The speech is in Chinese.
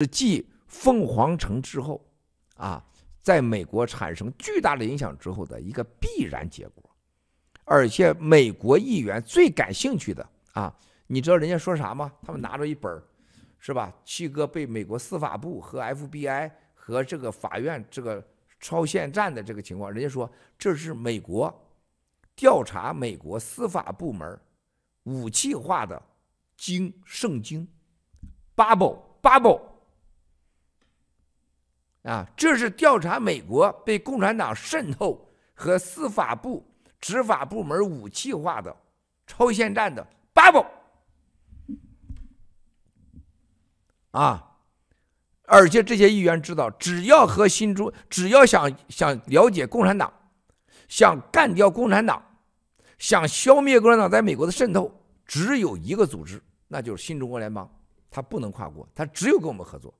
是继凤凰城之后，啊，在美国产生巨大的影响之后的一个必然结果，而且美国议员最感兴趣的啊，你知道人家说啥吗？他们拿着一本儿，是吧？七哥被美国司法部和 FBI 和这个法院这个超限战的这个情况，人家说这是美国调查美国司法部门武器化的经圣经，Bubble Bubble。啊，这是调查美国被共产党渗透和司法部执法部门武器化的超限战的 bubble 啊，而且这些议员知道，只要和新中，只要想想了解共产党，想干掉共产党，想消灭共产党在美国的渗透，只有一个组织，那就是新中国联邦。他不能跨国，他只有跟我们合作。